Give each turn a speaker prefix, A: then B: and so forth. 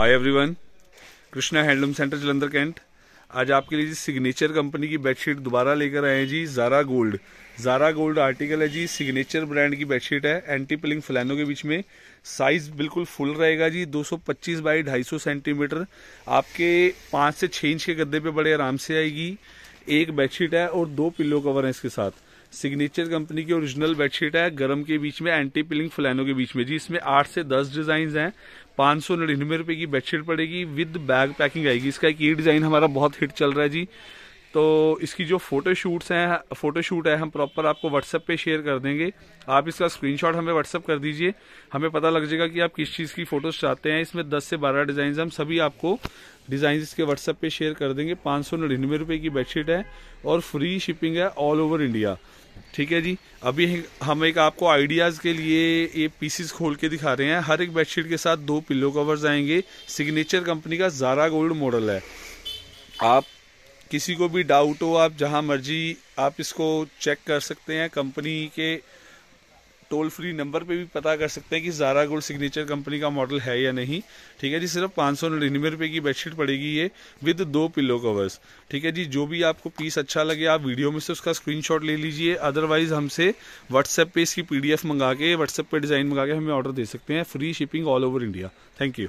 A: हाय everyone Krishna handloom centre Jalandhar cantt आज आपके लिए जी सिग्नेचर कंपनी की बेडशीट दोबारा लेकर आए हैं जी Zara gold Zara gold article है जी सिग्नेचर ब्रांड की बेडशीट है एंटी पिलिंग फलैनों के बीच में साइज बिल्कुल फुल रहेगा जी 225 बाई ढाई सेंटीमीटर आपके पाँच से छः इंच के गद्दे पे बड़े आराम से आएगी एक बेडशीट है और दो पिल्लो कवर है इसके साथ सिग्नेचर कंपनी की ओरिजिनल बेडशीट है गर्म के बीच में एंटी पिलिंग फ्लैनो के बीच में जी इसमें आठ से दस डिजाइन हैं पांच सौ निन्यानवे रुपए की बेडशीट पड़ेगी विद बैग पैकिंग आएगी इसका एक ये डिज़ाइन हमारा बहुत हिट चल रहा है जी तो इसकी जो फोटो शूट्स हैं फ़ोटोशूट है हम प्रॉपर आपको व्हाट्सएप पे शेयर कर देंगे आप इसका स्क्रीनशॉट हमें व्हाट्सएप कर दीजिए हमें पता लग जाएगा कि आप किस चीज़ की फ़ोटोज़ चाहते हैं इसमें 10 से 12 डिज़ाइन हम सभी आपको डिज़ाइन इसके व्हाट्सएप पे शेयर कर देंगे पाँच सौ निन्यानवे रुपये की बेडशीट है और फ्री शिपिंग है ऑल ओवर इंडिया ठीक है जी अभी हम एक आपको आइडियाज़ के लिए ये पीसीस खोल के दिखा रहे हैं हर एक बेडशीट के साथ दो पिल्लो कवर्स आएंगे सिग्नेचर कंपनी का जारा गोल्ड मॉडल है आप किसी को भी डाउट हो आप जहां मर्जी आप इसको चेक कर सकते हैं कंपनी के टोल फ्री नंबर पे भी पता कर सकते हैं कि जारा गोल्ड सिग्नेचर कंपनी का मॉडल है या नहीं ठीक है जी सिर्फ पाँच सौ निन्यानवे रुपये की बेडशीट पड़ेगी ये विद दो पिलो कवर्स ठीक है जी जो भी आपको पीस अच्छा लगे आप वीडियो में से उसका स्क्रीनशॉट ले लीजिए अदरवाइज हमसे व्हाट्सएप पे इसकी पीडीएफ मंगा के व्हाट्सएप पे डिज़ाइन मंगा के हमें ऑर्डर दे सकते हैं free shipping all over India thank you